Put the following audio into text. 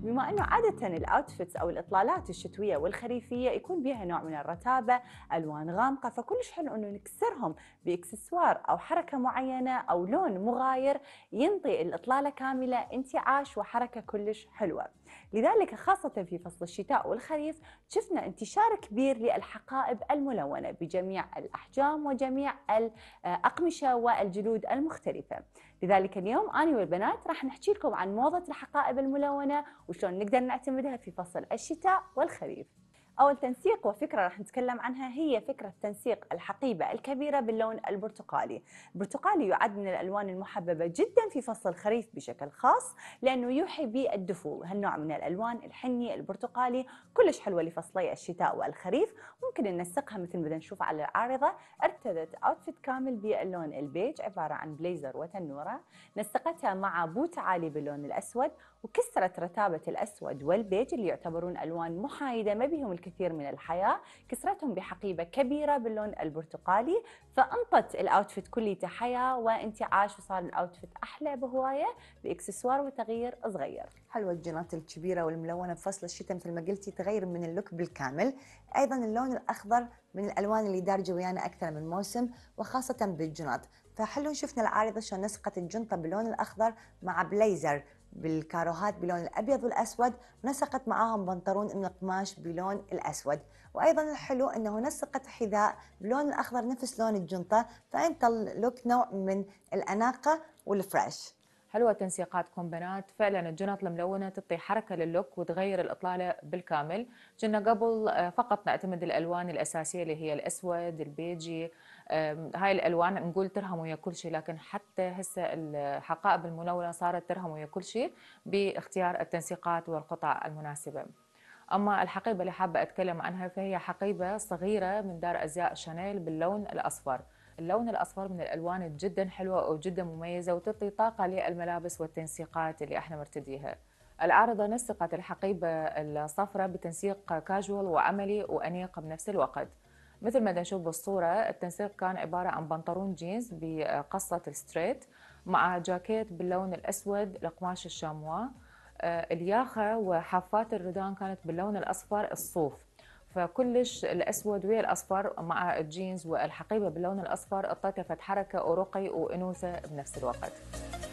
بما انه عاده الاوتفيتس او الاطلالات الشتويه والخريفيه يكون بها نوع من الرتابه، الوان غامقه فكلش حلو انه نكسرهم باكسسوار او حركه معينه او لون مغاير ينطي الاطلاله كامله انتعاش وحركه كلش حلوه. لذلك خاصه في فصل الشتاء والخريف شفنا انتشار كبير للحقائب الملونه بجميع الاحجام وجميع الاقمشه آه، والجلود المختلفه. لذلك اليوم أنا والبنات راح نحكي لكم عن موضة الحقائب الملونة وشلون نقدر نعتمدها في فصل الشتاء والخريف أول تنسيق وفكرة راح نتكلم عنها هي فكرة تنسيق الحقيبة الكبيرة باللون البرتقالي البرتقالي يعد من الألوان المحببة جدا في فصل الخريف بشكل خاص لأنه يوحي بالدفول هالنوع من الألوان الحني البرتقالي كلش حلوة لفصلي الشتاء والخريف ممكن ننسقها مثل ما نشوف على العارضة ارتدت أوتفيت كامل باللون البيج عبارة عن بليزر وتنورة نسقتها مع بوت عالي باللون الأسود وكسرت رتابة الأسود والبيج اللي يعتبرون ألوان محايدة ما بهم الكثير من الحياة كسرتهم بحقيبة كبيرة باللون البرتقالي فأنطت الأوتفيت كليته حياة وانتعاش وصار الأوتفيت أحلى بهواية بإكسسوار وتغيير صغير حلوة الجنات الكبيرة والملونة بفصل الشتاء مثل ما قلتي تغير من اللوك بالكامل أيضا اللون الأخضر من الألوان اللي دارجة ويانا أكثر من موسم وخاصة بالجنات فحلو شفنا العارضة شلون نسقت الجنطة باللون الأخضر مع بليزر بالكاروهات باللون الابيض والاسود ونسقت معاهم بنطلون من القماش بلون الاسود وايضا الحلو انه نسقت حذاء بلون الاخضر نفس لون الجنطه فانت لك نوع من الاناقه والفريش حلوة تنسيقاتكم بنات فعلا الجنط الملونة تعطي حركة للوك وتغير الإطلالة بالكامل كنا قبل آه، فقط نعتمد الألوان الأساسية اللي هي الأسود البيجي هاي الألوان نقول ترهم ويا كل شيء لكن حتى هسه الحقائب الملونة صارت ترهم ويا كل شيء باختيار التنسيقات والقطع المناسبة أما الحقيبة اللي حابة أتكلم عنها فهي حقيبة صغيرة من دار أزياء شانيل باللون الأصفر اللون الأصفر من الألوان جدا حلوة وجدا مميزة وتعطي طاقة للملابس والتنسيقات اللي احنا مرتديها العارضة نسقت الحقيبة الصفراء بتنسيق كاجوال وعملي وأنيق بنفس الوقت مثل ما نشوف بالصورة التنسيق كان عبارة عن بنطلون جينز بقصة الستريت مع جاكيت باللون الأسود لقماش الشاموا آه، الياخة وحافات الردان كانت باللون الأصفر الصوف فكلش الأسود الاصفر مع الجينز والحقيبة باللون الأصفر ارتكبت حركة أوروقي وأنوثة بنفس الوقت